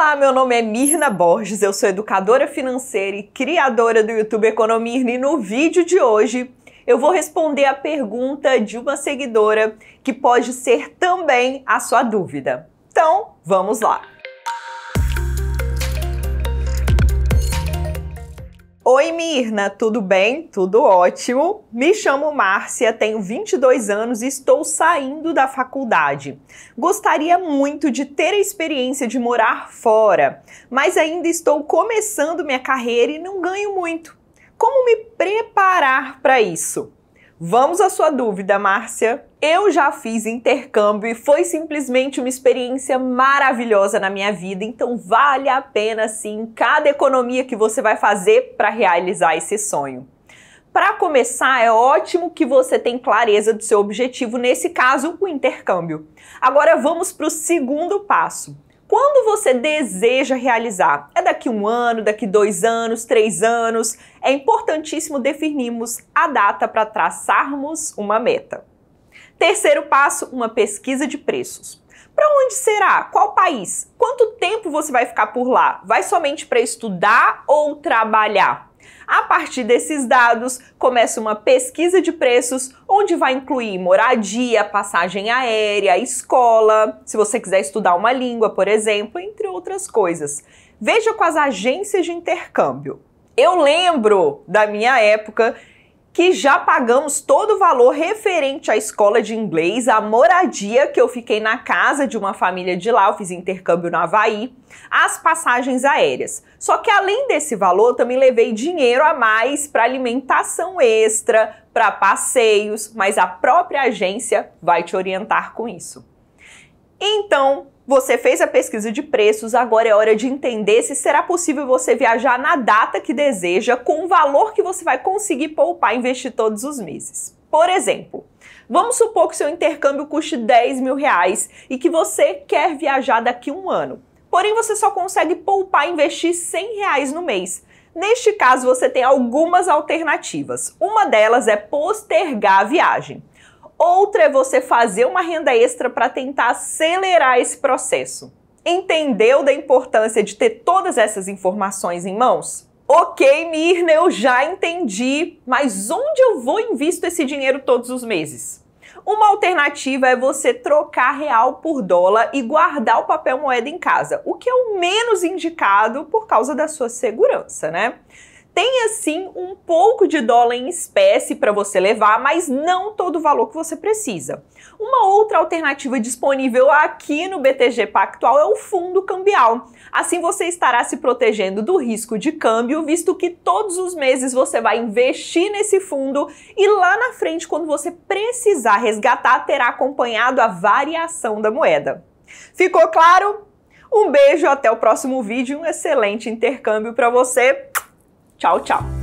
Olá, meu nome é Mirna Borges, eu sou educadora financeira e criadora do YouTube Economirna e no vídeo de hoje eu vou responder a pergunta de uma seguidora que pode ser também a sua dúvida. Então, vamos lá. Oi Mirna, tudo bem? Tudo ótimo. Me chamo Márcia, tenho 22 anos e estou saindo da faculdade. Gostaria muito de ter a experiência de morar fora, mas ainda estou começando minha carreira e não ganho muito. Como me preparar para isso? Vamos à sua dúvida, Márcia. Eu já fiz intercâmbio e foi simplesmente uma experiência maravilhosa na minha vida, então vale a pena sim cada economia que você vai fazer para realizar esse sonho. Para começar, é ótimo que você tenha clareza do seu objetivo, nesse caso, o intercâmbio. Agora vamos para o segundo passo quando você deseja realizar? É daqui um ano, daqui dois anos, três anos? É importantíssimo definirmos a data para traçarmos uma meta. Terceiro passo, uma pesquisa de preços. Para onde será? Qual país? Quanto tempo você vai ficar por lá? Vai somente para estudar ou trabalhar? A partir desses dados, começa uma pesquisa de preços, onde vai incluir moradia, passagem aérea, escola, se você quiser estudar uma língua, por exemplo, entre outras coisas. Veja com as agências de intercâmbio. Eu lembro da minha época que já pagamos todo o valor referente à escola de inglês, à moradia que eu fiquei na casa de uma família de lá, eu fiz intercâmbio no Havaí, as passagens aéreas. Só que além desse valor, também levei dinheiro a mais para alimentação extra, para passeios, mas a própria agência vai te orientar com isso. Então, você fez a pesquisa de preços, agora é hora de entender se será possível você viajar na data que deseja com o valor que você vai conseguir poupar e investir todos os meses. Por exemplo, vamos supor que seu intercâmbio custe 10 mil reais e que você quer viajar daqui a um ano. Porém, você só consegue poupar e investir 100 reais no mês. Neste caso, você tem algumas alternativas. Uma delas é postergar a viagem. Outra é você fazer uma renda extra para tentar acelerar esse processo. Entendeu da importância de ter todas essas informações em mãos? Ok, Mirna, eu já entendi, mas onde eu vou invisto esse dinheiro todos os meses? Uma alternativa é você trocar real por dólar e guardar o papel moeda em casa, o que é o menos indicado por causa da sua segurança, né? tem assim um pouco de dólar em espécie para você levar, mas não todo o valor que você precisa. Uma outra alternativa disponível aqui no BTG Pactual é o fundo cambial. Assim você estará se protegendo do risco de câmbio, visto que todos os meses você vai investir nesse fundo e lá na frente, quando você precisar resgatar, terá acompanhado a variação da moeda. Ficou claro? Um beijo, até o próximo vídeo e um excelente intercâmbio para você. Tchau, tchau.